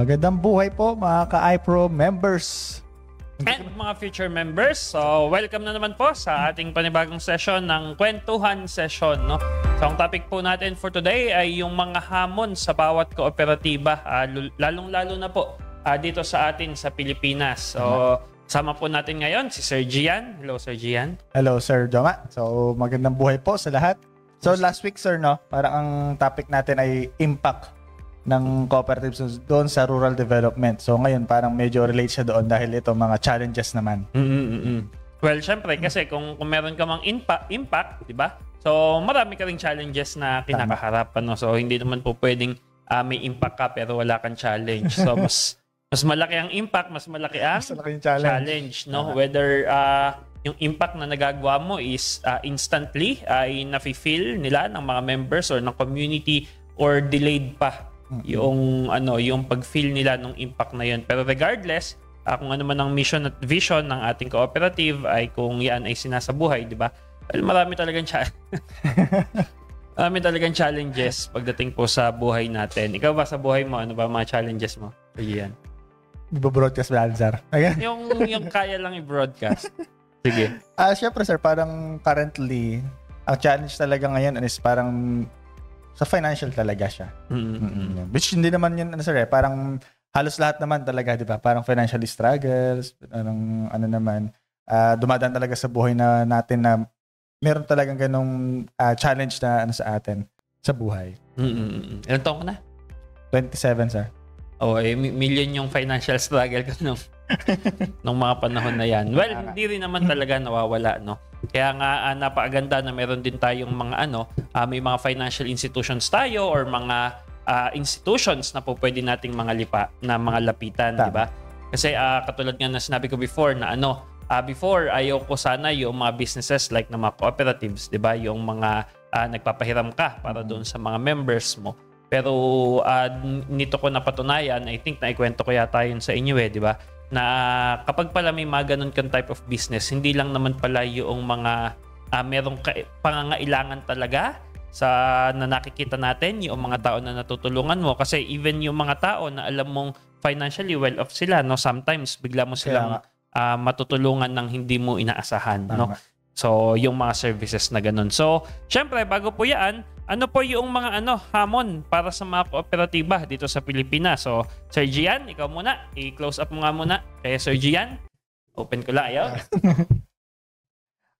Magandang buhay po mga ka-iPro members. And mga future members, so welcome na naman po sa ating panibagong session ng kwentuhan session. No? So ang topic po natin for today ay yung mga hamon sa bawat kooperatiba, uh, lalong-lalo na po uh, dito sa atin sa Pilipinas. So sama po natin ngayon si Sir Gian. Hello Sir Gian. Hello Sir Joma. So magandang buhay po sa lahat. So last week sir no, parang ang topic natin ay impact ng cooperatives doon sa rural development. So ngayon parang medyo relate siya doon dahil ito mga challenges naman. Mm-mm-mm. Well, syempre kasi kung, kung meron ka mang impact, impact 'di ba? So marami ka ring challenges na kinakaharap ano. So hindi naman po pwedeng uh, may impact ka pero wala kang challenge. So mas mas malaki ang impact, mas malaki ang mas malaki challenge. challenge, no? Uh-huh. Whether uh, yung impact na nagagawa mo is uh, instantly ay uh, nafi-feel nila ng mga members or ng community or delayed pa yung ano yung pagfeel nila nung impact na yun pero regardless uh, kung ano man ang mission at vision ng ating cooperative ay kung yan ay sinasabuhay di ba well, marami talagang cha- marami talagang challenges pagdating po sa buhay natin ikaw ba sa buhay mo ano ba mga challenges mo so yan i-broadcast ba Alzar? Ayan. yung, yung kaya lang i-broadcast. Sige. Ah, uh, syempre sir, parang currently ang challenge talaga ngayon is parang sa financial talaga siya. Mm-hmm. Mm-hmm. Which hindi naman yun, ano sir, eh, parang halos lahat naman talaga, di ba? Parang financial struggles, anong, ano naman, uh, dumadaan talaga sa buhay na natin na meron talagang ganong uh, challenge na ano sa atin sa buhay. Mm-hmm. Ilan taong ka na? 27, sir. oh, eh, million yung financial struggle ko nung, nung mga panahon na yan. Well, hindi rin naman talaga nawawala, no? Kaya nga uh, ah, napaganda na meron din tayong mga ano, uh, may mga financial institutions tayo or mga uh, institutions na po pwede nating mga lipa na mga lapitan, di ba? Kasi uh, katulad nga na sinabi ko before na ano, uh, before ayaw ko sana yung mga businesses like na mga cooperatives, di ba? Yung mga uh, nagpapahiram ka para doon sa mga members mo. Pero uh, nito ko napatunayan, I think naikwento ko yata yun sa inyo eh, di ba? na kapag pala may mga ganun kang type of business, hindi lang naman pala yung mga uh, merong ka- pangangailangan talaga sa na nakikita natin yung mga tao na natutulungan mo kasi even yung mga tao na alam mong financially well off sila no sometimes bigla mo silang uh, matutulungan ng hindi mo inaasahan Tama. no So, yung mga services na ganun. So, syempre, bago po yan, ano po yung mga ano hamon para sa mga kooperatiba dito sa Pilipinas? So, Sir Gian, ikaw muna. I-close up mo nga muna. Kaya Sir Gian, open ko lang. Ayaw.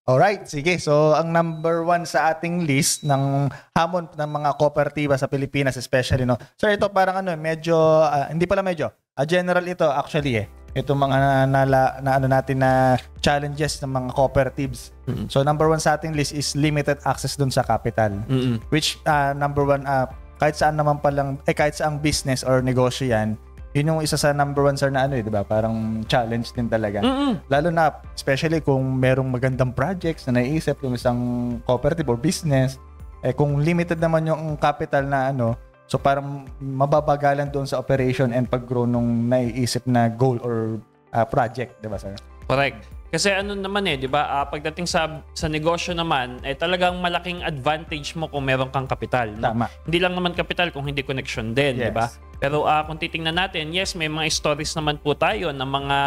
Alright, sige. So, ang number one sa ating list ng hamon ng mga kooperatiba sa Pilipinas especially, no? Sir, ito parang ano, eh, medyo, uh, hindi pala medyo, uh, general ito actually eh itong mga na, na, na ano natin na challenges ng mga cooperatives. Mm-hmm. So number one sa ating list is limited access dun sa capital. Mm-hmm. Which uh, number one, uh, kahit saan naman palang, eh kahit saang business or negosyo yan, yun yung isa sa number one sir na ano eh, di ba? Parang challenge din talaga. Mm-hmm. Lalo na, especially kung merong magandang projects na naisip yung isang cooperative or business, eh kung limited naman yung capital na ano, So parang mababagalan doon sa operation and pag-grow nung naiisip na goal or uh, project, di ba sir? Correct. Kasi ano naman eh, di ba, uh, pagdating sa, sa negosyo naman, eh talagang malaking advantage mo kung meron kang kapital. No? Tama. Hindi lang naman kapital kung hindi connection din, yes. di ba? Pero uh, kung titingnan natin, yes, may mga stories naman po tayo ng mga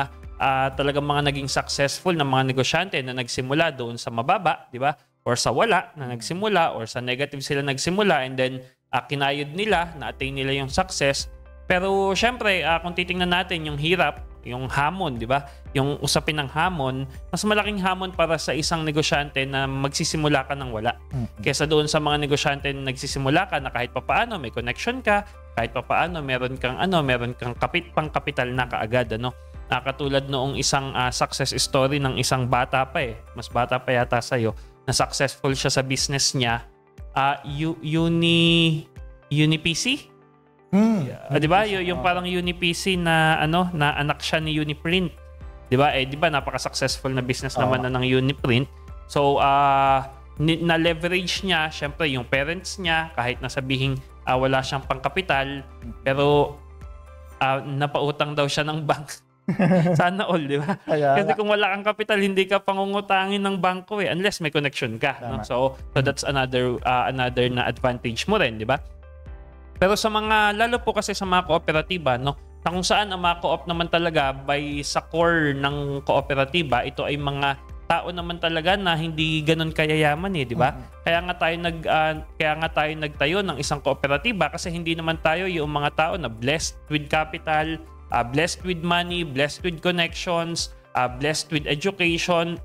uh, talagang mga naging successful ng mga negosyante na nagsimula doon sa mababa, di ba? Or sa wala na nagsimula or sa negative sila nagsimula and then uh, kinayod nila, na-attain nila yung success. Pero syempre, uh, kung titingnan natin yung hirap, yung hamon, di ba? Yung usapin ng hamon, mas malaking hamon para sa isang negosyante na magsisimula ka ng wala. Mm-hmm. Kesa doon sa mga negosyante na nagsisimula ka na kahit papaano may connection ka, kahit papaano meron kang ano, meron kang kapit pang kapital na kaagad ano. Uh, katulad noong isang uh, success story ng isang bata pa eh. Mas bata pa yata sa'yo, na successful siya sa business niya uh, U- Uni UniPC. Mm. Uh, ah, 'Di ba? Y- yung parang uni PC na ano, na anak siya ni Uniprint. 'Di ba? Eh 'di ba napaka-successful na business uh. naman na ng Uniprint. So uh, ah, na leverage niya syempre yung parents niya kahit nasabihin uh, wala siyang pangkapital hmm. pero uh, napautang daw siya ng bank Sana all, di ba? Kasi kung wala kang kapital, hindi ka pangungutangin ng bangko eh unless may connection ka, no? So, so that's another uh, another na advantage mo rin, di ba? Pero sa mga lalo po kasi sa mga kooperatiba, no? Na kung saan ang mga co-op naman talaga by sa core ng kooperatiba, ito ay mga tao naman talaga na hindi ganoon kayayaman eh, di ba? Mm-hmm. Kaya nga tayo nag uh, kaya nga tayo nagtayo ng isang kooperatiba kasi hindi naman tayo yung mga tao na blessed with capital, uh, blessed with money, blessed with connections, uh, blessed with education.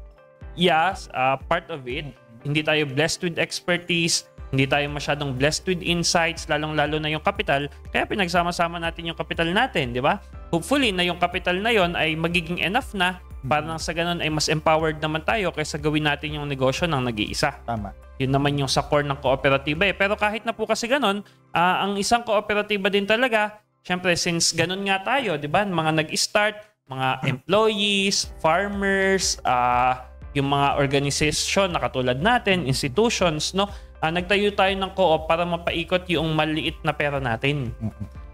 Yes, uh, part of it. Hindi tayo blessed with expertise, hindi tayo masyadong blessed with insights, lalong-lalo na yung capital. Kaya pinagsama-sama natin yung capital natin, di ba? Hopefully na yung capital na yon ay magiging enough na para nang sa ganun ay mas empowered naman tayo kaysa gawin natin yung negosyo ng nag-iisa. Tama. Yun naman yung sa core ng kooperatiba eh. Pero kahit na po kasi ganun, uh, ang isang kooperatiba din talaga Siyempre, since ganun nga tayo, di ba? Mga nag-start, mga employees, farmers, uh, yung mga organization na katulad natin, institutions, no? Uh, nagtayo tayo ng co-op para mapaikot yung maliit na pera natin.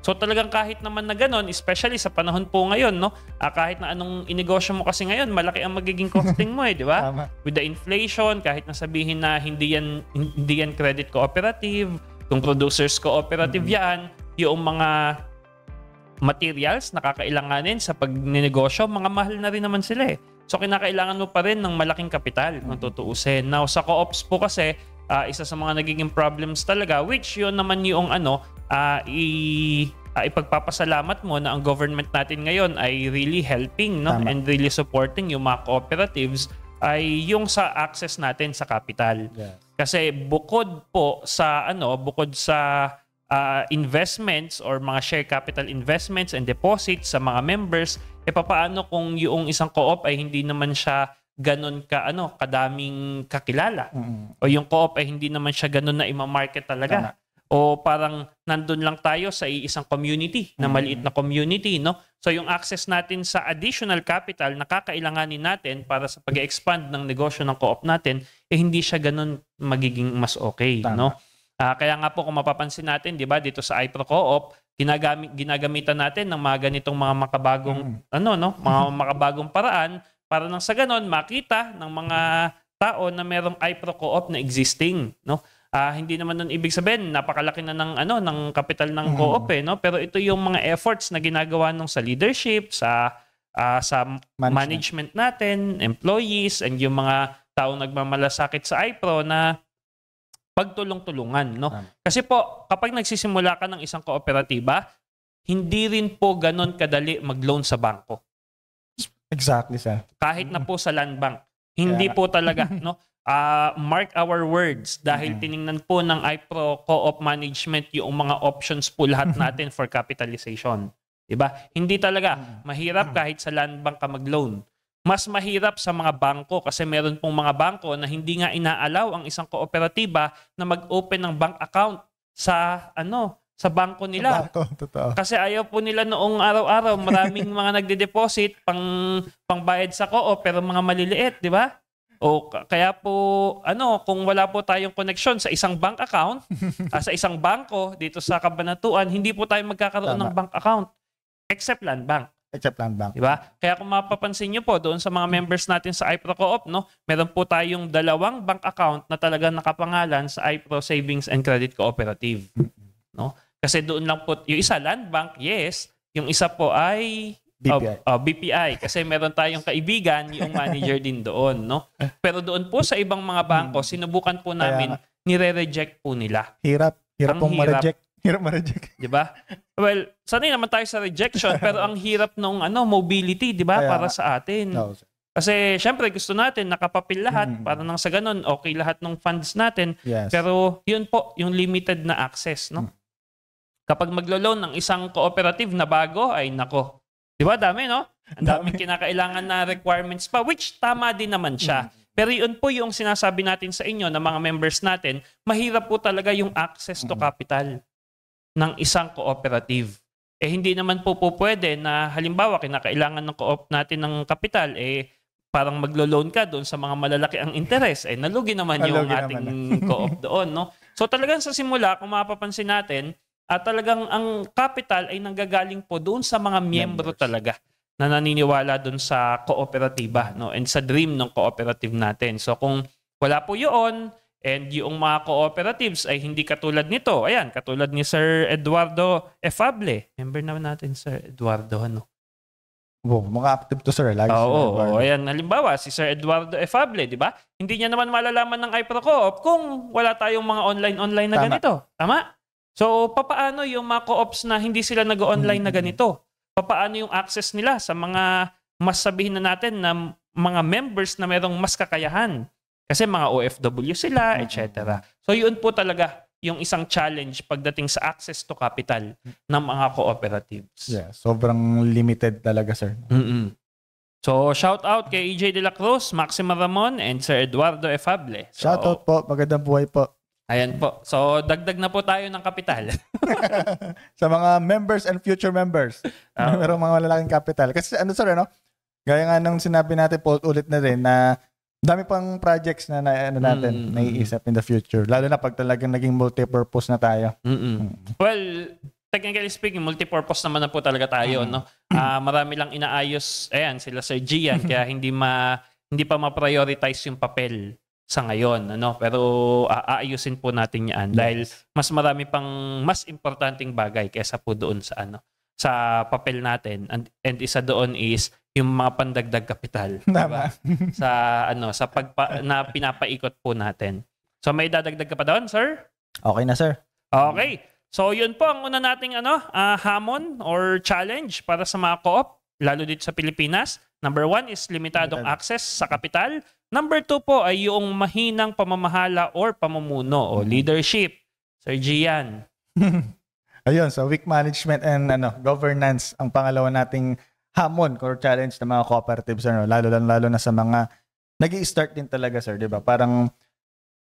So talagang kahit naman na ganun, especially sa panahon po ngayon, no? Uh, kahit na anong inegosyo mo kasi ngayon, malaki ang magiging costing mo eh, di ba? With the inflation, kahit na sabihin na hindi yan, hindi yan credit cooperative, kung producers cooperative yan, yung mga materials na kakailanganin sa pagnenegosyo, mga mahal na rin naman sila eh. So kinakailangan mo pa rin ng malaking kapital kung mm. tutuusin. Now sa co-ops po kasi, uh, isa sa mga nagiging problems talaga which yun naman yung ano, uh, i uh, ipagpapasalamat mo na ang government natin ngayon ay really helping no Tama. and really supporting yung mga cooperatives ay yung sa access natin sa capital. Yes. Kasi bukod po sa ano, bukod sa uh, investments or mga share capital investments and deposits sa mga members, e papaano kung yung isang co-op ay hindi naman siya ganun ka ano kadaming kakilala mm-hmm. o yung co-op ay hindi naman siya ganun na ima-market talaga Tama. o parang nandun lang tayo sa isang community mm-hmm. na maliit na community no so yung access natin sa additional capital na kakailanganin natin para sa pag-expand ng negosyo ng co-op natin eh hindi siya ganun magiging mas okay Tama. no Uh, kaya nga po kung mapapansin natin, 'di ba, dito sa iPro Co-op, ginagamit ginagamitan natin ng mga ganitong mga makabagong mm. ano no, mga makabagong paraan para nang sa ganon makita ng mga tao na merong iPro Co-op na existing, no? Uh, hindi naman nun ibig sabihin napakalaki na ng ano ng capital ng mm. co-op eh, no? Pero ito yung mga efforts na ginagawa nung sa leadership, sa uh, sa management. management natin, employees and yung mga tao nagmamalasakit sa iPro na pagtulong-tulungan. No? Kasi po, kapag nagsisimula ka ng isang kooperatiba, hindi rin po ganon kadali mag-loan sa bangko. Exactly, sir. Kahit na po sa land bank. Hindi po talaga, no? Uh, mark our words dahil mm-hmm. tiningnan po ng IPRO Co-op Management yung mga options po lahat natin for capitalization. 'Di ba? Hindi talaga mahirap kahit sa land bank ka mag-loan. Mas mahirap sa mga bangko kasi meron pong mga bangko na hindi nga inaalaw ang isang kooperatiba na mag-open ng bank account sa ano sa bangko nila. Sa Kasi ayaw po nila noong araw-araw maraming mga nagde-deposit pang pangbayad sa ko pero mga maliliit, di ba? O kaya po ano, kung wala po tayong connection sa isang bank account, uh, sa isang bangko dito sa Kabanatuan, hindi po tayo magkakaroon Tama. ng bank account except land bank sa land bank. Diba? Kaya kung mapapansin nyo po, doon sa mga members natin sa IPRO Co-op, no, meron po tayong dalawang bank account na talaga nakapangalan sa IPRO Savings and Credit Cooperative. No? Kasi doon lang po, yung isa land bank, yes. Yung isa po ay BPI. Uh, oh, uh, oh, BPI. Kasi meron tayong kaibigan, yung manager din doon. No? Pero doon po sa ibang mga banko, hmm. sinubukan po namin, nire-reject po nila. Hirap. Hirap Ang pong hirap. ma-reject hirap ma-reject. Di ba? Well, sanay naman tayo sa rejection, pero ang hirap nung ano, mobility, di ba? Para sa atin. No, Kasi syempre gusto natin nakapapil lahat mm. para nang sa ganun okay lahat ng funds natin yes. pero yun po yung limited na access no. Mm. Kapag maglo-loan ng isang cooperative na bago ay nako. 'Di ba dami no? Ang daming kinakailangan na requirements pa which tama din naman siya. Mm. Pero yun po yung sinasabi natin sa inyo na mga members natin, mahirap po talaga yung access to capital ng isang cooperative. Eh hindi naman po po pwede na halimbawa kinakailangan ng co-op natin ng kapital eh parang maglo-loan ka doon sa mga malalaki ang interest eh nalugi naman nalugi yung ating naman. co-op doon no. So talagang sa simula kung mapapansin natin at ah, talagang ang capital ay nanggagaling po doon sa mga miyembro talaga na naniniwala doon sa kooperatiba no and sa dream ng cooperative natin. So kung wala po 'yon, And yung mga cooperatives ay hindi katulad nito. Ayan, katulad ni Sir Eduardo Efable. Member naman natin, Sir Eduardo. Ano? Wow, mga active to Sir. Elias. Oo, oh, ayan. Halimbawa, si Sir Eduardo Efable, di ba? Hindi niya naman malalaman ng iProcoop kung wala tayong mga online-online na Tama. ganito. Tama? So, papaano yung mga co-ops na hindi sila nag-online mm-hmm. na ganito? Papaano yung access nila sa mga mas sabihin na natin na mga members na merong mas kakayahan? Kasi mga OFW sila, etc. So yun po talaga yung isang challenge pagdating sa access to capital ng mga cooperatives. Yeah, sobrang limited talaga, sir. Mm-mm. So, shout out kay EJ De La Cruz, Maxima Ramon, and Sir Eduardo Efable. So, shout out po. Magandang buhay po. Ayan po. So, dagdag na po tayo ng kapital. sa mga members and future members. Uh, merong mga malalaking kapital. Kasi ano sir, ano? Gaya nga nung sinabi natin po ulit na rin na dami pang projects na, na ano natin mm-hmm. naiisip in the future lalo na pag talagang naging multi-purpose na tayo. Mm-hmm. Well, technically speaking, multi-purpose naman na po talaga tayo, mm-hmm. no? Uh, marami lang inaayos. Ayan, sila Sir Gian kaya hindi ma hindi pa ma-prioritize yung papel sa ngayon ano pero uh, aayusin po natin 'yan yes. dahil mas marami pang mas importanteng bagay kaysa po doon sa ano sa papel natin and, and isa doon is yung mga pandagdag kapital. Diba? sa ano, sa pagpa, na pinapaikot po natin. So may dadagdag ka pa doon, sir? Okay na, sir. Okay. So yun po ang una nating ano, uh, hamon or challenge para sa mga co-op, lalo dito sa Pilipinas. Number one is limitadong Limited. access sa kapital. Number two po ay yung mahinang pamamahala or pamumuno o leadership. Sir Gian. Ayun, so weak management and ano, governance ang pangalawa nating hamon or challenge ng mga cooperatives ano, lalo lang lalo na sa mga nag start din talaga sir, 'di ba? Parang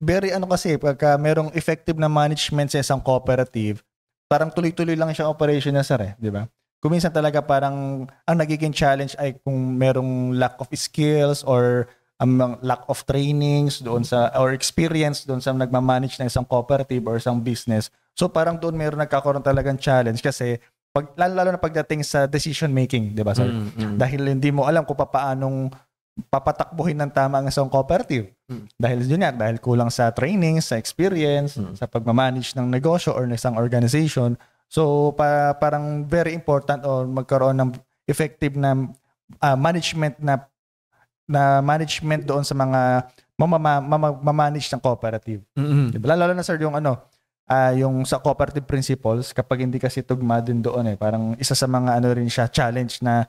very ano kasi pagka merong effective na management sa isang cooperative, parang tuloy-tuloy lang siya operation na sir, eh, 'di ba? Kuminsan talaga parang ang nagiging challenge ay kung merong lack of skills or um, lack of trainings doon sa or experience doon sa nagmamanage ng isang cooperative or isang business. So parang doon meron nagkakaroon talagang challenge kasi pag, lalo, lalo na pagdating sa decision making, di ba, sir? mm, mm. Dahil hindi mo alam kung paanong papatakbuhin ng tama ang isang cooperative. mm Dahil yun nga, dahil kulang sa training, sa experience, mm-hmm. sa pagmamanage ng negosyo or ng isang organization. So, pa, parang very important or magkaroon ng effective na uh, management na na management doon sa mga mamamanage mama, mama, ng cooperative. Mm-hmm. Diba? Lalo na sir yung ano, uh, yung sa cooperative principles, kapag hindi kasi tugma din doon eh, parang isa sa mga ano rin siya, challenge na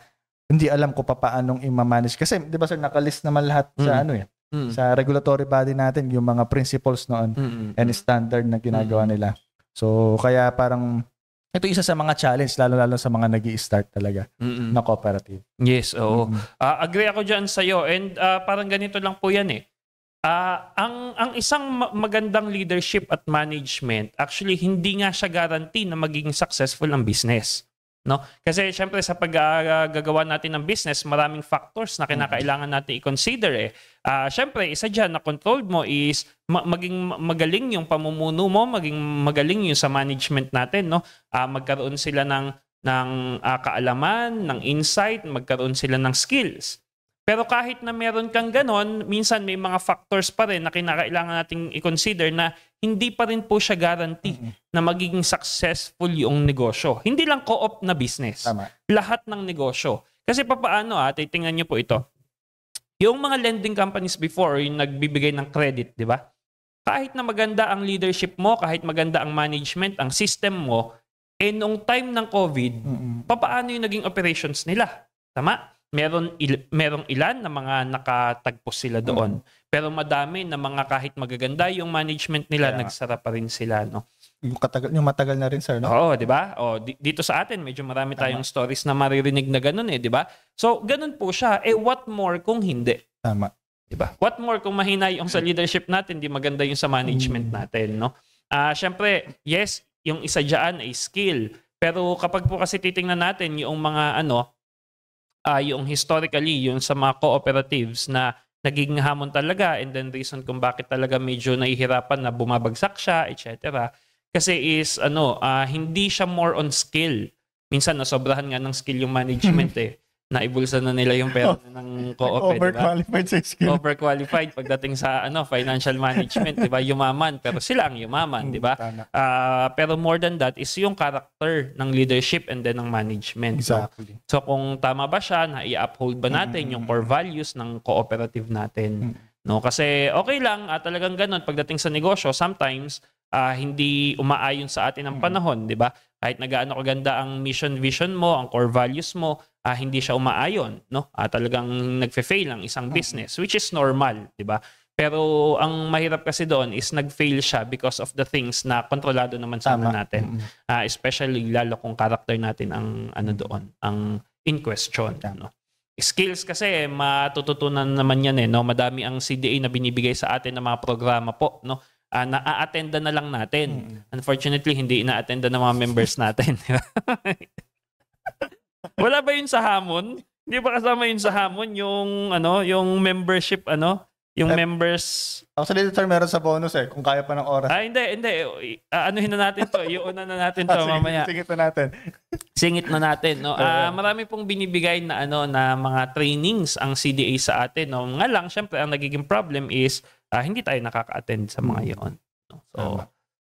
hindi alam ko pa paanong i-manage. Kasi, di ba sir, nakalist naman lahat mm. sa ano eh, mm. sa regulatory body natin, yung mga principles noon mm. and standard na ginagawa mm. nila. So, kaya parang ito isa sa mga challenge lalo-lalo sa mga nag start talaga Mm-mm. na cooperative. Yes, oo. Mm-hmm. Uh, agree ako diyan sa iyo and uh, parang ganito lang po 'yan eh. Uh, ang ang isang magandang leadership at management actually hindi nga siya guarantee na magiging successful ang business no kasi syempre sa paggagawa natin ng business maraming factors na kinakailangan natin i-consider eh uh, syempre isa diyan na controlled mo is ma- maging magaling yung pamumuno mo maging magaling yung sa management natin no uh, magkaroon sila ng ng uh, kaalaman ng insight magkaroon sila ng skills pero kahit na meron kang ganon, minsan may mga factors pa rin na kinakailangan nating i-consider na hindi pa rin po siya guarantee mm-hmm. na magiging successful yung negosyo. Hindi lang co-op na business. Tama. Lahat ng negosyo. Kasi papaano ah, titingnan niyo po ito. Yung mga lending companies before, yung nagbibigay ng credit, di ba? Kahit na maganda ang leadership mo, kahit maganda ang management, ang system mo, eh noong time ng COVID, mm-hmm. papaano yung naging operations nila? Tama? meron il- merong ilan na mga nakatagpo sila doon. Mm-hmm. Pero madami na mga kahit magaganda yung management nila, yeah. nagsara pa rin sila, no? Yung, katagal, yung matagal na rin, sir, no? Oo, di ba? Oh, di- dito sa atin, medyo marami Tama. tayong stories na maririnig na ganun, eh, di ba? So, ganun po siya. Eh, what more kung hindi? Tama. Di ba? What more kung mahina yung sa leadership natin, di maganda yung sa management mm. natin, no? Ah, uh, syempre, yes, yung isa diyan ay skill. Pero kapag po kasi titingnan natin yung mga ano, uh, yung historically, yung sa mga cooperatives na naging hamon talaga and then reason kung bakit talaga medyo nahihirapan na bumabagsak siya, etc. Kasi is, ano, uh, hindi siya more on skill. Minsan na sobrahan nga ng skill yung management eh naibulsa na nila yung pera oh, ng co-op. Eh, Overqualified diba? sa skill. Overqualified pagdating sa ano financial management, 'di ba? Yumaman, pero sila ang yumaman, 'di ba? Uh, pero more than that is yung character ng leadership and then ng management. Exactly. So, so kung tama ba siya, na i-uphold ba natin mm-hmm. yung core values ng cooperative natin? Mm-hmm. No, kasi okay lang at ah, talagang ganun pagdating sa negosyo, sometimes uh, hindi umaayon sa atin ang panahon, 'di ba? Kahit nagaano kaganda ang mission vision mo, ang core values mo, uh, hindi siya umaayon, no? Uh, talagang nagfe-fail lang isang business, which is normal, 'di ba? Pero ang mahirap kasi doon is nag-fail siya because of the things na kontrolado naman sana natin. Uh, especially lalo kung character natin ang ano doon, ang in question, Tama. no? Skills kasi matututunan naman 'yan eh, no? Madami ang CDA na binibigay sa atin ng mga programa po, no? uh, na attend na lang natin. Mm-hmm. Unfortunately, hindi ina attend ng mga members natin. Wala ba yun sa hamon? Hindi ba kasama yun sa hamon yung ano, yung membership ano? Yung eh, members... Actually, oh, sir, meron sa bonus eh, kung kaya pa ng oras. Ah, hindi, hindi. Uh, anuhin na natin to. Iuna na natin to ah, singit, mamaya. Singit na natin. singit na natin. No? Ah, marami pong binibigay na, ano, na mga trainings ang CDA sa atin. No? Nga lang, syempre, ang nagiging problem is uh, hindi tayo nakaka-attend sa mga hmm. yon. No? So,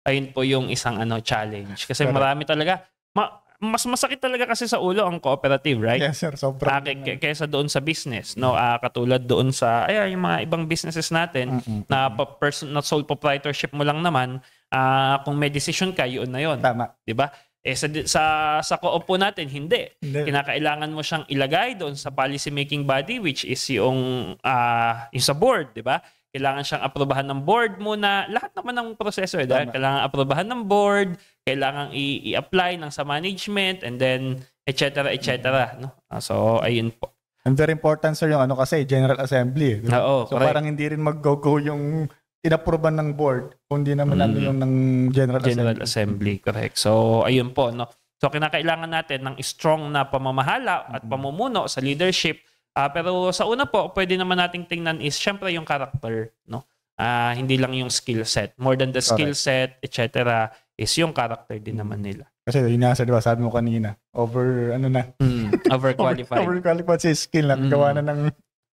ayun po yung isang ano challenge. Kasi marami talaga... Ma- mas masakit talaga kasi sa ulo ang cooperative, right? Yes, sir. Sobrang. k- kaysa doon sa business, no? Uh, katulad doon sa, ay, yung mga ibang businesses natin mm-hmm. na, pa- person, na sole proprietorship mo lang naman, uh, kung may decision ka, yun na yun. Tama. Di ba? Eh sa sa sa co-op po natin hindi. hindi. Kinakailangan mo siyang ilagay doon sa policy making body which is yung uh, yung sa board, 'di ba? kailangan siyang aprobahan ng board muna. Lahat naman ng proseso eh. Dahil kailangan aprobahan ng board, kailangan i-apply ng sa management, and then, etc. etc. Mm-hmm. No? Ah, so, ayun po. And very important, sir, yung ano kasi, General Assembly. Diba? Oo, so, correct. parang hindi rin mag-go-go yung inaproban ng board, kundi naman mm. yung ng General, General Assembly. Assembly. Correct. So, ayun po. No? So, kinakailangan natin ng strong na pamamahala at mm-hmm. pamumuno sa leadership Uh, pero sa una po, pwede naman nating tingnan is syempre yung character, no? Uh, hindi lang yung skill set. More than the skill set, etc. is yung character din naman nila. Kasi yun nasa, di ba, sabi mo kanina, over, ano na? Mm, overqualified. over, overqualified si skill lang. Mm. Gawa na ng...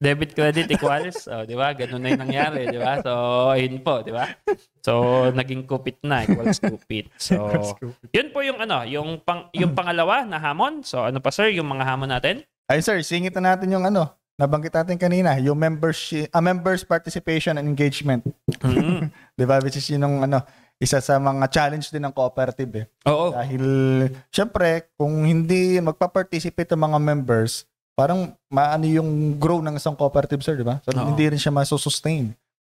Debit credit equals, oh, di ba? Ganun na yung nangyari, di ba? So, yun po, di ba? So, naging kupit na, equals kupit. So, yun po yung ano, yung, pang, yung pangalawa na hamon. So, ano pa sir, yung mga hamon natin? Ayun sir, singit na natin yung ano, nabanggit natin kanina, yung membership, uh, ah, members participation and engagement. Mm-hmm. 'Di ba? Which is yung ano, isa sa mga challenge din ng cooperative eh. Oo. Dahil syempre, kung hindi magpa-participate ang mga members, parang maano yung grow ng isang cooperative sir, 'di ba? So Oo. hindi rin siya maso-sustain.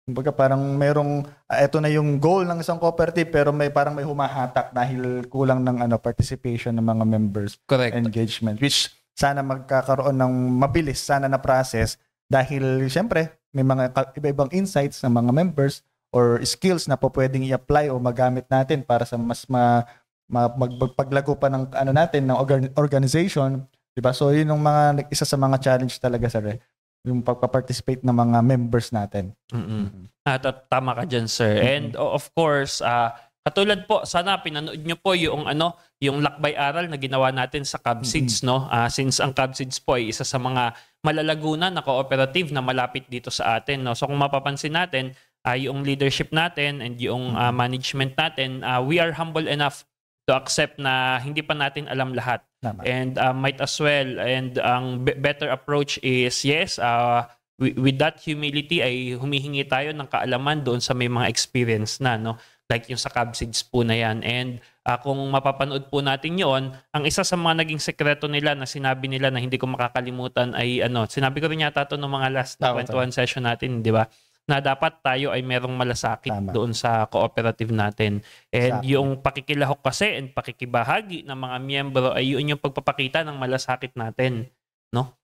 Kumbaga parang merong uh, ah, ito na yung goal ng isang cooperative pero may parang may humahatak dahil kulang ng ano participation ng mga members Correct. engagement which sana magkakaroon ng mabilis sana na process dahil siyempre may mga iba-ibang insights ng mga members or skills na po pwedeng i-apply o magamit natin para sa mas ma, ma magpaglago pa ng ano natin ng organization, 'di ba? So 'yun yung mga isa sa mga challenge talaga sir eh. yung pagpa-participate ng mga members natin. Mm-hmm. At, ah, at tama ka diyan, sir. Mm-hmm. And of course, uh, Katulad po, sana pinanood nyo po yung ano, yung lakbay aral na ginawa natin sa CABSIDS, mm-hmm. no? Uh, since ang CABSIDS po ay isa sa mga malalagunan na cooperative na malapit dito sa atin, no? So kung mapapansin natin, uh, yung leadership natin and yung uh, management natin, uh, we are humble enough to accept na hindi pa natin alam lahat. Tama. And uh, might as well and ang b- better approach is yes, uh, with that humility ay humihingi tayo ng kaalaman doon sa may mga experience na no like yung sa cabsids po na yan. And uh, kung mapapanood po natin yon ang isa sa mga naging sekreto nila na sinabi nila na hindi ko makakalimutan ay ano, sinabi ko rin yata to ng mga last tama, tama. session natin, di ba? na dapat tayo ay merong malasakit Tama. doon sa cooperative natin. And exactly. yung pakikilahok kasi and pakikibahagi ng mga miyembro ay yun yung pagpapakita ng malasakit natin. No?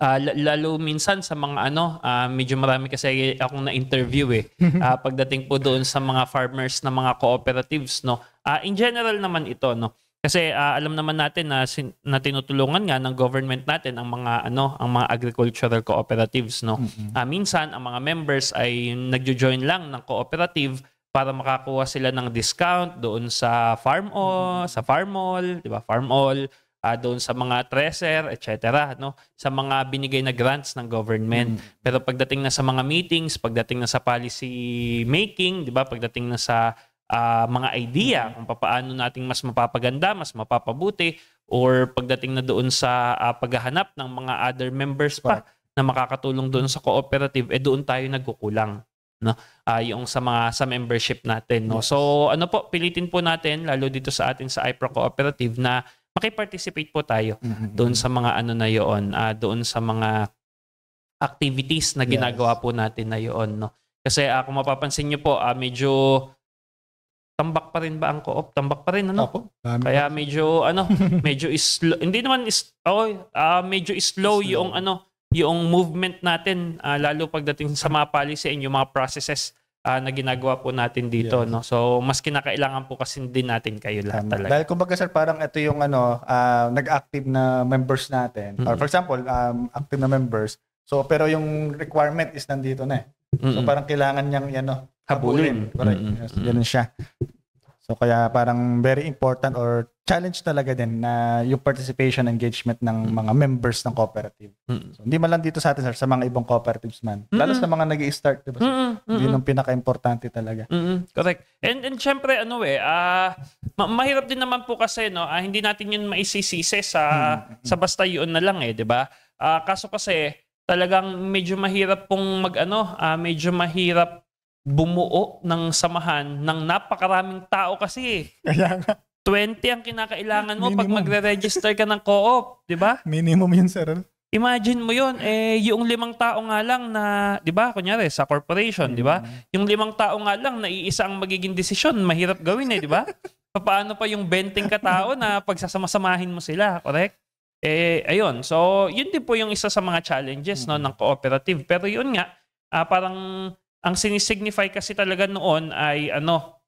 uh, lalo minsan sa mga ano, uh, medyo marami kasi akong na-interview eh. Uh, pagdating po doon sa mga farmers na mga cooperatives, no. Uh, in general naman ito, no. Kasi uh, alam naman natin na, sin- na tinutulungan nga ng government natin ang mga ano, ang mga agricultural cooperatives, no. Mm-hmm. Uh, minsan ang mga members ay nagjo-join lang ng cooperative para makakuha sila ng discount doon sa farm o sa farm all, 'di ba? Farm all uh, doon sa mga treasure, etc. No? Sa mga binigay na grants ng government. Mm. Pero pagdating na sa mga meetings, pagdating na sa policy making, di ba? pagdating na sa uh, mga idea mm. kung paano nating mas mapapaganda, mas mapapabuti, or pagdating na doon sa uh, paghahanap ng mga other members pa na makakatulong doon sa cooperative, eh doon tayo nagkukulang no uh, yung sa mga sa membership natin no so ano po pilitin po natin lalo dito sa atin sa IPRO cooperative na makiparticipate po tayo mm-hmm. doon sa mga ano na yon, uh, ah, doon sa mga activities na ginagawa yes. po natin na yon, no. Kasi uh, kung mapapansin niyo po, uh, medyo tambak pa rin ba ang co-op? Tambak pa rin, ano? Opo, Kaya medyo, ano, medyo slow. Hindi naman is, oh, uh, medyo slow, slow yung, ano, yung movement natin, uh, lalo pagdating sa mga policy and yung mga processes uh, na ginagawa po natin dito yes. no so mas kinakailangan po kasi din natin kayo lahat um, talaga dahil kumbaga sir parang ito yung ano uh, nag-active na members natin mm-hmm. or for example um, active na members so pero yung requirement is nandito na eh mm-hmm. so parang kailangan niyang ano habulin correct mm-hmm. yes, ganun siya So kaya parang very important or challenge talaga din na yung participation engagement ng mm. mga members ng cooperative. mm So, hindi man lang dito sa atin sir, sa mga ibang cooperatives man. Lalo mm-hmm. sa mga nag i start di ba? Yun ang pinaka-importante talaga. Mm-hmm. Correct. And, and syempre, ano eh, uh, ma- mahirap din naman po kasi, no, uh, hindi natin yun maisisisi sa, mm-hmm. sa basta yun na lang eh, di ba? Uh, kaso kasi, talagang medyo mahirap pong mag ano, uh, medyo mahirap bumuo ng samahan ng napakaraming tao kasi. Eh. Kaya nga. 20 ang kinakailangan mo pag magre-register ka ng co-op, di ba? Minimum yun, sir. Imagine mo yun, eh, yung limang tao nga lang na, di ba, kunyari, sa corporation, di ba? Mm. Yung limang tao nga lang na iisa ang magiging desisyon, mahirap gawin eh, di ba? Paano pa yung 20 katao na pagsasamasamahin mo sila, correct? Eh, ayun. So, yun din po yung isa sa mga challenges no, mm. ng cooperative. Pero yun nga, uh, parang ang sinisignify kasi talaga noon ay ano,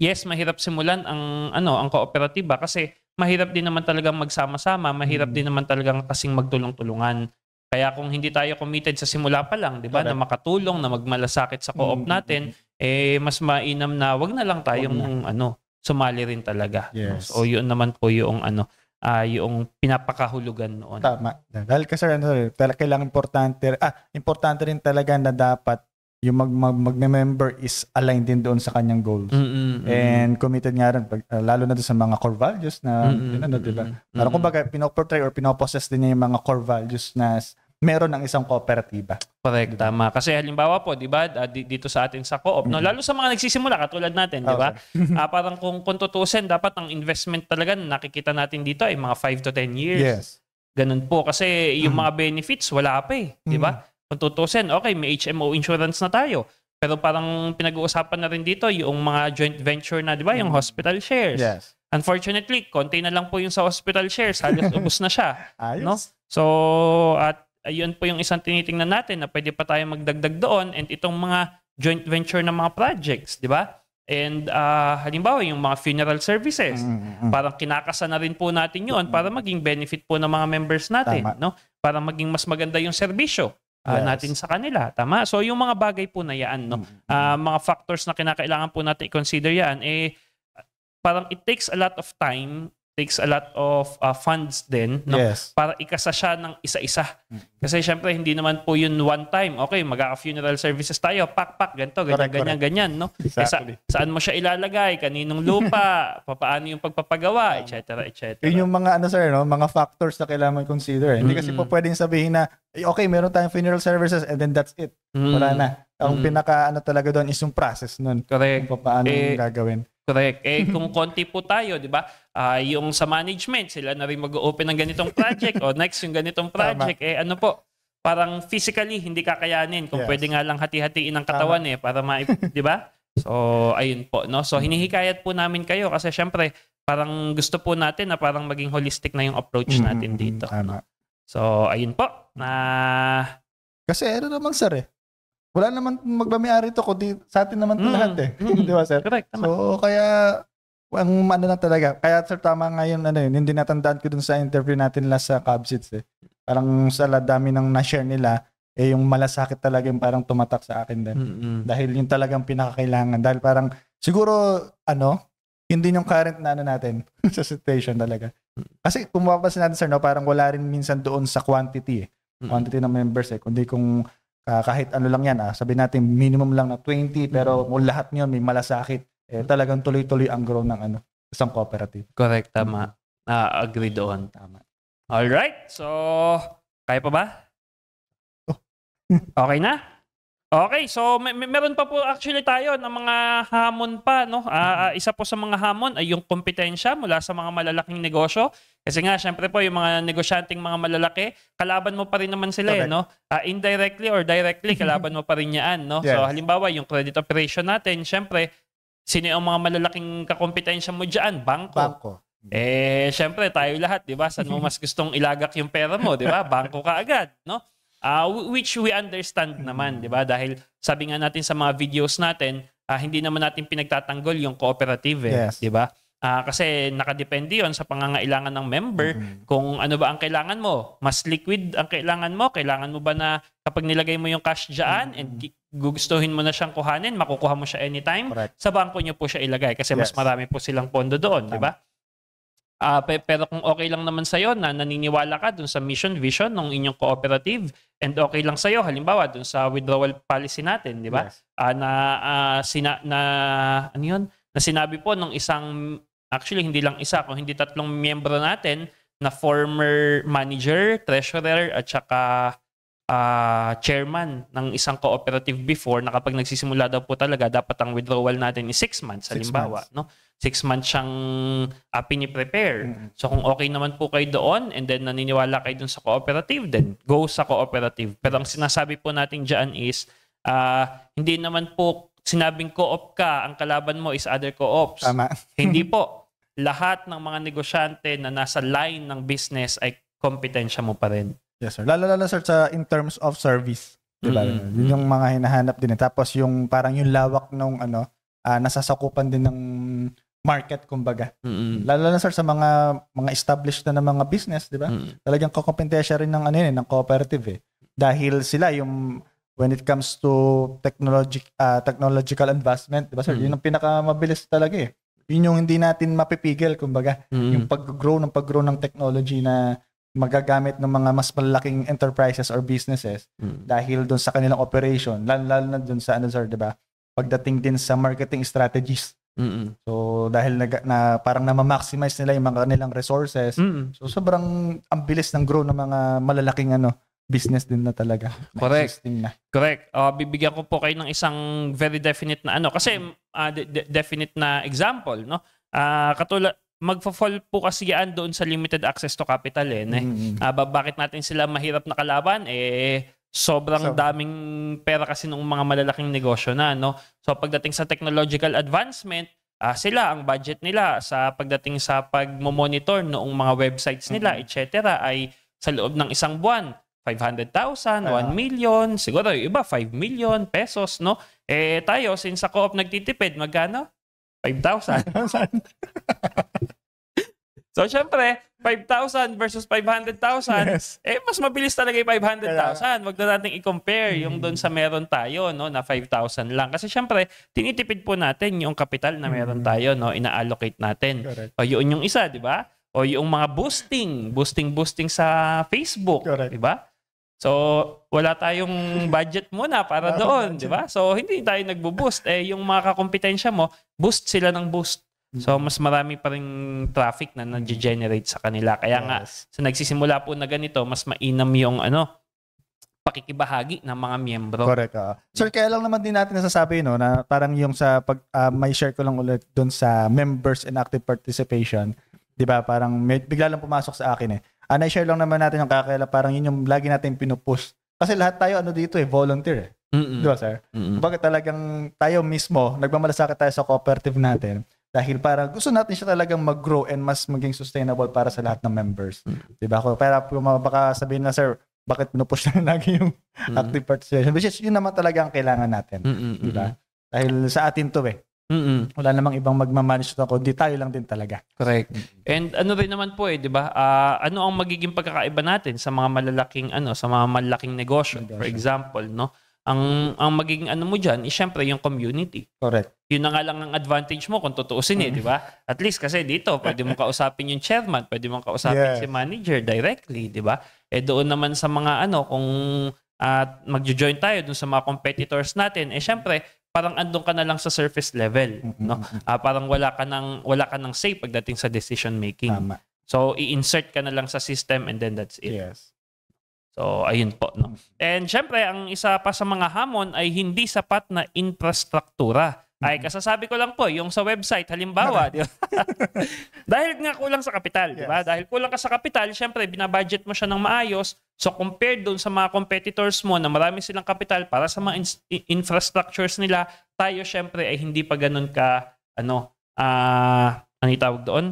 yes, mahirap simulan ang ano, ang kooperatiba kasi mahirap din naman talaga magsama-sama, mahirap mm. din naman talaga kasing magtulong-tulungan. Kaya kung hindi tayo committed sa simula pa lang, 'di ba, na makatulong, na magmalasakit sa co-op mm. mm natin, mm, mm. eh mas mainam na wag na lang tayong mm. ano, sumali rin talaga. Yes. So yun naman po yung ano, uh, yung pinapakahulugan noon. Tama. Dahil kasi ano, eh, talaga kailangan importante, ah, importante rin talaga na dapat yung mag, mag, mag member is aligned din doon sa kanyang goals. Mm-mm, mm-mm. And committed nga rin, uh, lalo na doon sa mga core values na, yun ano, diba? Parang kumbaga, pinoportray or pinopossess din niya yung mga core values na meron ng isang kooperatiba. Correct, diba? tama. Kasi halimbawa po, diba, dito sa atin sa co-op, no, mm-hmm. lalo sa mga nagsisimula katulad natin, 'di oh, ba? uh, parang kung kung tutusin, dapat ang investment talaga na nakikita natin dito ay mga 5 to 10 years. Yes. Ganun po kasi yung mm-hmm. mga benefits wala pa eh, Diba? ba? Mm. Kung okay, may HMO insurance na tayo. Pero parang pinag-uusapan na rin dito yung mga joint venture na, di ba? Yung mm. hospital shares. Yes. Unfortunately, konti na lang po yung sa hospital shares. Halos ubos na siya. Ayos. No? So, at ayun po yung isang tinitingnan natin na pwede pa tayo magdagdag doon and itong mga joint venture ng mga projects, di ba? And uh, halimbawa, yung mga funeral services, mm-hmm. parang kinakasa na rin po natin yun para maging benefit po ng mga members natin. Tama. no Para maging mas maganda yung serbisyo uh, yes. natin sa kanila. Tama? So yung mga bagay po na yan, no? Mm-hmm. Uh, mga factors na kinakailangan po natin i-consider yan, eh parang it takes a lot of time takes a lot of uh, funds din no? yes. para ikasa siya ng isa-isa. Kasi syempre hindi naman po yun one time. Okay, mag-funeral a services tayo, pak-pak, ganito, ganyan, correct, ganyan, correct. ganyan. No? Eh, exactly. Sa, saan mo siya ilalagay? Kaninong lupa? paano yung pagpapagawa? Etc. etc. Yun yung mga, ano sir, no? mga factors na kailangan consider. Eh. Hindi mm-hmm. kasi po mm. pwedeng sabihin na, okay, meron tayong funeral services and then that's it. Mm-hmm. Wala mm. na. Ang mm-hmm. pinaka ano talaga doon is yung process nun. Correct. Kung paano eh, yung gagawin. Correct. Eh kung konti po tayo, 'di ba? Uh, yung sa management, sila na rin mag-open ng ganitong project o next yung ganitong project. Tama. Eh ano po? Parang physically hindi kakayanin kung yes. pwede nga lang hati-hatiin ang katawan Tama. eh para ma 'di ba? So ayun po, no. So hinihikayat po namin kayo kasi syempre parang gusto po natin na parang maging holistic na yung approach mm-hmm. natin mm-hmm. dito. Tama. No? So ayun po na kasi ano naman sir eh wala naman magmamayari to kundi sa atin naman to mm. lahat eh. Mm. Di ba sir? Correct. Tama. So kaya ang ano na talaga. Kaya sir tama ngayon, ano yun. Hindi natandaan ko dun sa interview natin last sa Cubsits eh. Parang sa dami ng na-share nila eh yung malasakit talaga yung parang tumatak sa akin din. Mm-hmm. Dahil yung talagang pinakakailangan. Dahil parang siguro ano hindi yung current na ano natin sa situation talaga. Kasi kung mapapansin natin sir no parang wala rin minsan doon sa quantity eh. Mm. Quantity mm-hmm. ng members eh. Kundi kung Uh, kahit ano lang yan, ah, sabi natin minimum lang na 20, mm. pero mm-hmm. lahat niyon may malasakit. Eh, talagang tuloy-tuloy ang grow ng ano, isang cooperative. Correct, tama. Uh, mm. agree doon, tama. Alright, so, kaya pa ba? Oh. okay na? Okay, so may, may, meron pa po actually tayo ng mga hamon pa. No? Uh, isa po sa mga hamon ay yung kompetensya mula sa mga malalaking negosyo. Kasi nga, syempre po, yung mga negosyanteng mga malalaki, kalaban mo pa rin naman sila. Eh, no? Uh, indirectly or directly, kalaban mo pa rin yan. No? Yes. So halimbawa, yung credit operation natin, syempre, sino yung mga malalaking kakompetensya mo dyan? Bangko. Bangko. Eh, syempre, tayo lahat, di ba? Saan mo mas gustong ilagak yung pera mo, di ba? Bangko ka agad, no? Uh, which we understand mm-hmm. naman, di ba? Dahil sabi nga natin sa mga videos natin, uh, hindi naman natin pinagtatanggol yung cooperative, eh, yes. di ba? Uh, kasi nakadepende yon sa pangangailangan ng member mm-hmm. kung ano ba ang kailangan mo. Mas liquid ang kailangan mo. Kailangan mo ba na kapag nilagay mo yung cash diyan mm-hmm. and gustuhin mo na siyang kuhanin, makukuha mo siya anytime, Correct. sa bangko niyo po siya ilagay kasi yes. mas marami po silang pondo doon, di ba? Uh, pero kung okay lang naman sa'yo na naniniwala ka dun sa mission, vision ng inyong cooperative and okay lang sa'yo, halimbawa dun sa withdrawal policy natin, di ba? Yes. Uh, na, uh, sina, na, ano yun? Na sinabi po ng isang, actually hindi lang isa, kung hindi tatlong miyembro natin, na former manager, treasurer, at saka uh, chairman ng isang cooperative before na kapag nagsisimula daw po talaga, dapat ang withdrawal natin is 6 months, halimbawa. Six months. No? six months siyang uh, piniprepare. Mm-hmm. So kung okay naman po kayo doon and then naniniwala kayo dun sa cooperative, then go sa cooperative. Pero ang sinasabi po natin dyan is, uh, hindi naman po sinabing co-op ka, ang kalaban mo is other co-ops. Tama. hindi po. Lahat ng mga negosyante na nasa line ng business ay kompetensya mo pa rin. Yes, sir. Lalo lalo sir sa in terms of service, 'di ba? Mm-hmm. Yun yung mga hinahanap din. Eh. Tapos yung parang yung lawak nung ano, uh, nasasakupan din ng market kumbaga. Mm-hmm. Lalo na sir sa mga mga established na ng mga business, 'di ba? Mm-hmm. Talagang kokompetensya rin ng ano yun, eh, ng cooperative eh. Dahil sila yung when it comes to technology uh, ah, technological investment, 'di ba sir? Mm-hmm. 'Yun pinakamabilis talaga eh. 'Yun yung hindi natin mapipigil kumbaga, mm-hmm. yung pag-grow ng pag-grow ng technology na magagamit ng mga mas malalaking enterprises or businesses mm-hmm. dahil doon sa kanilang operation, lalo, lalo na doon sa ano sir, 'di ba? Pagdating din sa marketing strategies Mm-mm. So dahil na, na parang na-maximize nila yung mga kanilang resources. Mm-mm. So sobrang ang bilis ng grow ng mga malalaking ano business din na talaga. May Correct. Na. Correct. Uh, bibigyan ko po kayo ng isang very definite na ano kasi uh, de- de- definite na example, no? Uh, ah, katulad magfo-fall po kasi yan doon sa limited access to capital eh. Mm-hmm. Uh, bakit natin sila mahirap na kalaban? Eh, sobrang so, daming pera kasi ng mga malalaking negosyo na no so pagdating sa technological advancement uh, sila ang budget nila sa pagdating sa pagmo-monitor noong mga websites nila mm-hmm. etc ay sa loob ng isang buwan 500,000, uh, 1 million, siguro yung iba 5 million pesos, no? Eh tayo since sa co-op nagtitipid, magkano? 5,000. So, syempre, 5,000 versus 500,000, yes. eh, mas mabilis talaga yung 500,000. Huwag na natin i-compare yung doon sa meron tayo, no, na 5,000 lang. Kasi syempre, tinitipid po natin yung capital na meron mm. tayo, no, ina-allocate natin. Correct. O yun yung isa, di ba? O yung mga boosting, boosting-boosting sa Facebook, di ba? So, wala tayong budget muna para doon, di ba? So, hindi tayo nagbo-boost. Eh, yung mga kakompetensya mo, boost sila ng boost. So, mas marami pa rin traffic na nag-generate sa kanila. Kaya yes. nga, sa nagsisimula po na ganito, mas mainam yung ano, pakikibahagi ng mga miyembro. Correct. Uh. Sir, kaya lang naman din natin nasasabi, no, na parang yung sa, pag, uh, may share ko lang ulit doon sa members and active participation, di ba, parang may, bigla lang pumasok sa akin eh. Uh, na-share lang naman natin yung kakaila, parang yun yung lagi natin pinupush. Kasi lahat tayo, ano dito eh, volunteer eh. Mm-mm. Di ba, sir? Mm-mm. Bakit talagang tayo mismo, nagmamalasakit tayo sa cooperative natin, dahil parang gusto natin siya talagang mag-grow and mas maging sustainable para sa lahat ng members. Mm-hmm. Diba? Para kung baka sabihin na, sir, bakit pinupush na lagi yung mm active participation? Which is, yun naman talaga ang kailangan natin. Mm-hmm. Diba? Mm. Dahil sa atin to eh. Mm-mm. Wala namang ibang magmamanage na kundi tayo lang din talaga. Correct. Mm, and ano rin naman po eh, 'di ba? Uh, ah, ano ang magiging pagkakaiba natin sa mga malalaking ano, sa mga malalaking negosyo, negosyo. for example, no? Ang ang magiging ano mo diyan, is syempre yung community. Correct. Yun na nga lang ang advantage mo kung tutuusin eh, mm di ba? At least kasi dito, pwede mo kausapin yung chairman, pwede mo kausapin yeah. si manager directly, di ba? Eh doon naman sa mga ano, kung at uh, magjo-join tayo dun sa mga competitors natin, eh syempre, parang andun ka na lang sa surface level, no? Uh, parang wala ka nang wala ka nang say pagdating sa decision making. Tama. So i-insert ka na lang sa system and then that's it. Yes. So, ayun po. No? And syempre, ang isa pa sa mga hamon ay hindi sapat na infrastruktura. Ay, kasasabi ko lang po, yung sa website, halimbawa, di ba? Dahil nga kulang sa kapital, di ba? Yes. Dahil kulang ka sa kapital, syempre, binabudget mo siya ng maayos. So, compared doon sa mga competitors mo na marami silang kapital para sa mga in- infrastructures nila, tayo syempre ay hindi pa ganun ka, ano, uh, ano tawag doon?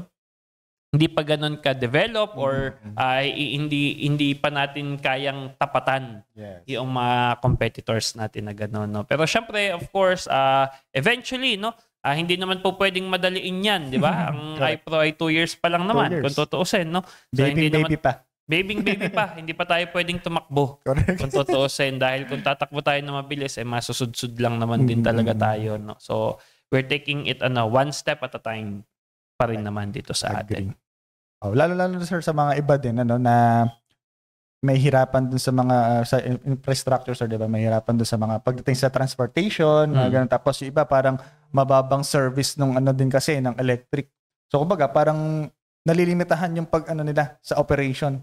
hindi pa ganun ka-develop mm-hmm. or mm uh, hindi hindi pa natin kayang tapatan yes. yung mga competitors natin na ganun no pero syempre of course uh, eventually no uh, hindi naman po pwedeng madaliin yan di ba ang iPro ay 2 years pa lang naman kung tutuusin no so, baby hindi baby pa Babing baby pa, hindi pa tayo pwedeng tumakbo. Correct. Kung tutuusin, dahil kung tatakbo tayo na mabilis, eh masusudsud lang naman din mm-hmm. talaga tayo. No? So, we're taking it ano, one step at a time pa rin naman dito sa Agree. atin. Oh, lalo lalo sir sa mga iba din ano na may hirapan dun sa mga uh, sa infrastructure sir, 'di ba? May hirapan dun sa mga pagdating sa transportation, mm. ganun. Tapos yung iba parang mababang service nung ano din kasi ng electric. So kumbaga parang nalilimitahan yung pag ano nila sa operation.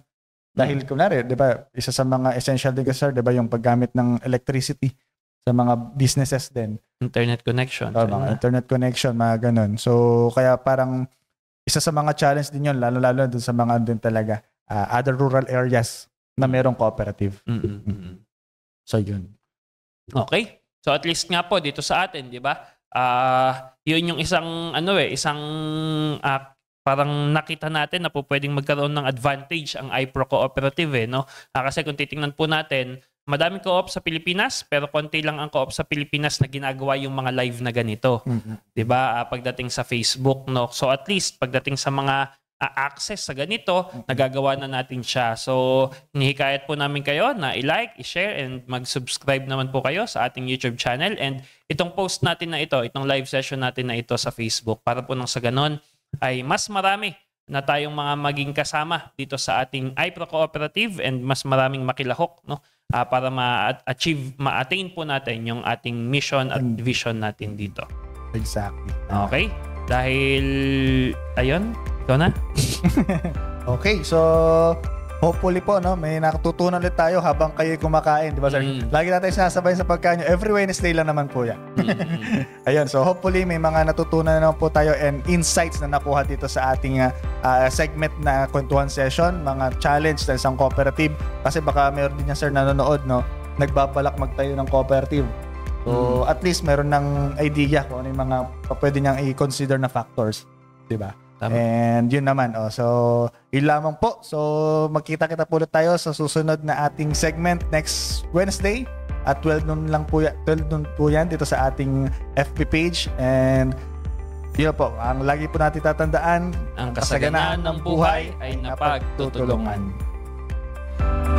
Dahil mm. kunwari, 'di ba, isa sa mga essential din kasi sir, 'di ba, yung paggamit ng electricity sa mga businesses din. Internet connection. Oh, internet connection, mga ganun. So kaya parang isa sa mga challenge din yun, lalo-lalo dun sa mga andun talaga, uh, other rural areas na mm. merong cooperative. Mm-mm, So, yun. Okay. So, at least nga po dito sa atin, di ba? Uh, yun yung isang, ano eh, isang uh, parang nakita natin na po pwedeng magkaroon ng advantage ang iPro Cooperative eh, no? Uh, kasi kung titingnan po natin, Madaming co-op sa Pilipinas, pero konti lang ang co-op sa Pilipinas na ginagawa yung mga live na ganito. Mm-hmm. 'Di ba? Uh, ah, pagdating sa Facebook, no. So at least pagdating sa mga uh, access sa ganito, mm-hmm. nagagawa na natin siya. So, hinihikayat po namin kayo na i-like, i-share, and mag-subscribe naman po kayo sa ating YouTube channel. And itong post natin na ito, itong live session natin na ito sa Facebook, para po nang sa ganon ay mas marami na tayong mga maging kasama dito sa ating IPRO Cooperative and mas maraming makilahok no uh, para ma-achieve ma-attain po natin yung ating mission at vision natin dito. Exactly. Okay? Dahil ayun, ito na. okay, so hopefully po, no, may nakatutunan ulit tayo habang kayo kumakain, di ba sir? Mm. Lagi natin sinasabay sa pagkain nyo. Every Wednesday lang naman po yan. Mm. Ayun, so hopefully may mga natutunan na naman po tayo and insights na nakuha dito sa ating uh, segment na kwentuhan session, mga challenge ng isang cooperative. Kasi baka mayroon din yan sir nanonood, no? Nagbabalak magtayo ng cooperative. So mm. at least meron ng idea kung ano yung mga pwede niyang i-consider na factors. Di ba? Tama. And yun naman. Oh. So, yun lamang po. So, magkita kita po ulit tayo sa susunod na ating segment next Wednesday at 12 noon lang po, 12 noon po yan dito sa ating FB page. And yun po, ang lagi po natin tatandaan, ang kasaganaan, kasaganaan ng buhay ay napagtutulungan. Napagtutulungan.